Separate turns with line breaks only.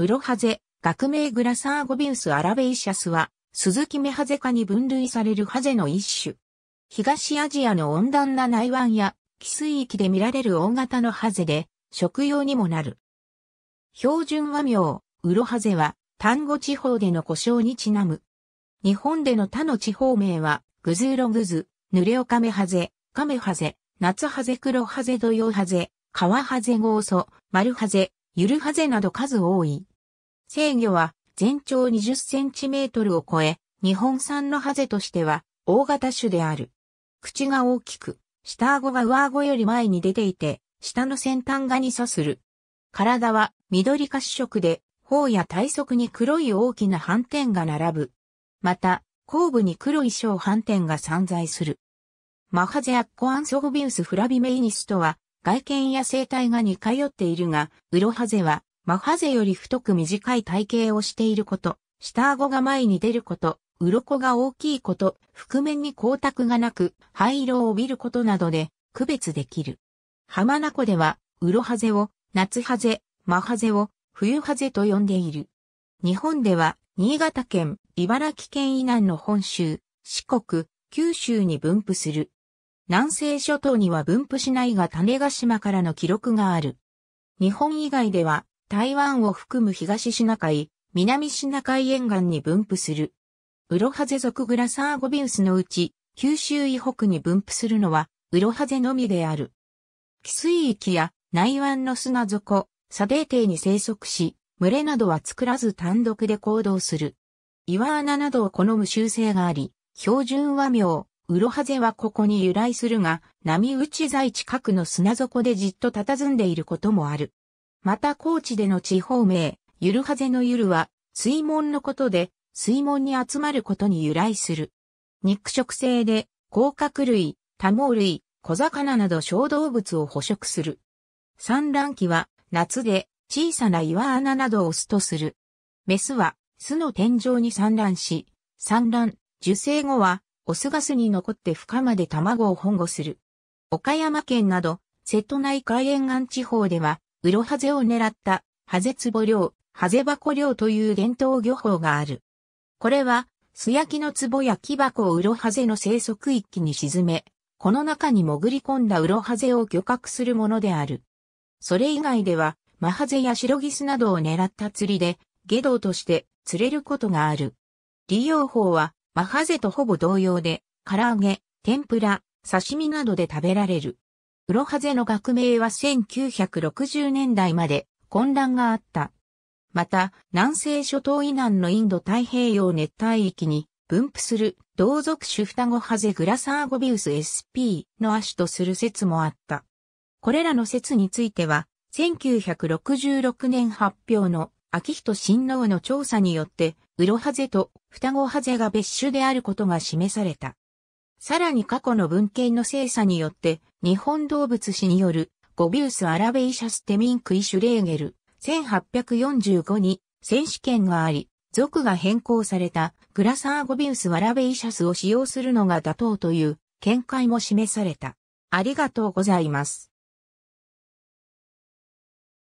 ウロハゼ、学名グラサーゴビウスアラベイシャスは、スズキメハゼ科に分類されるハゼの一種。東アジアの温暖な内湾や、寄水域で見られる大型のハゼで、食用にもなる。標準和名、ウロハゼは、丹後地方での故障にちなむ。日本での他の地方名は、グズーログズ、ヌレオカメハゼ、カメハゼ、夏ハゼクロハゼ土ヨハゼ、カワハゼゴーソ、マルハゼ、ユルハゼなど数多い。制御は全長20センチメートルを超え、日本産のハゼとしては大型種である。口が大きく、下顎が上顎より前に出ていて、下の先端がに差する。体は緑褐色で、頬や体側に黒い大きな斑点が並ぶ。また、後部に黒い小斑点が散在する。マハゼアッコアンソゴビウスフラビメイニスとは、外見や生態が似通っているが、ウロハゼはマハゼより太く短い体型をしていること、下顎が前に出ること、鱗が大きいこと、覆面に光沢がなく、灰色を帯びることなどで区別できる。浜名湖では、ウロハゼを、夏ハゼ、マハゼを、冬ハゼと呼んでいる。日本では、新潟県、茨城県以南の本州、四国、九州に分布する。南西諸島には分布しないが種ヶ島からの記録がある。日本以外では、台湾を含む東シナ海、南シナ海沿岸に分布する。ウロハゼ属グラサーゴビウスのうち、九州以北に分布するのは、ウロハゼのみである。寄水域や内湾の砂底、砂泥底に生息し、群れなどは作らず単独で行動する。岩穴などを好む習性があり、標準和名、ウロハゼはここに由来するが、波打ち在近くの砂底でじっと佇んでいることもある。また高知での地方名、ゆるはぜのゆるは、水門のことで、水門に集まることに由来する。肉食性で、甲殻類、多毛類、小魚など小動物を捕食する。産卵期は、夏で、小さな岩穴などを巣とする。メスは、巣の天井に産卵し、産卵、受精後は、オスガスに残って孵化まで卵を保護する。岡山県など、瀬戸内海沿岸地方では、ウロハゼを狙った、ハゼツボ漁、ハゼ箱漁という伝統漁法がある。これは、素焼きの壺や木箱をウロハゼの生息域に沈め、この中に潜り込んだウロハゼを漁獲するものである。それ以外では、マハゼやシロギスなどを狙った釣りで、下道として釣れることがある。利用法は、マハゼとほぼ同様で、唐揚げ、天ぷら、刺身などで食べられる。ウロハゼの学名は1960年代まで混乱があった。また、南西諸島以南のインド太平洋熱帯域に分布する同族種双子ハゼグラサーゴビウス SP の亜種とする説もあった。これらの説については、1966年発表の秋人親王の調査によって、ウロハゼと双子ハゼが別種であることが示された。さらに過去の文献の精査によって、日本動物史による、ゴビウス・アラベイシャス・テミンクイ・シュレーゲル、1845に選手権があり、族が変更されたグラサーゴビウス・アラベイシャスを使用するのが妥当という見解も示された。ありがとうございます。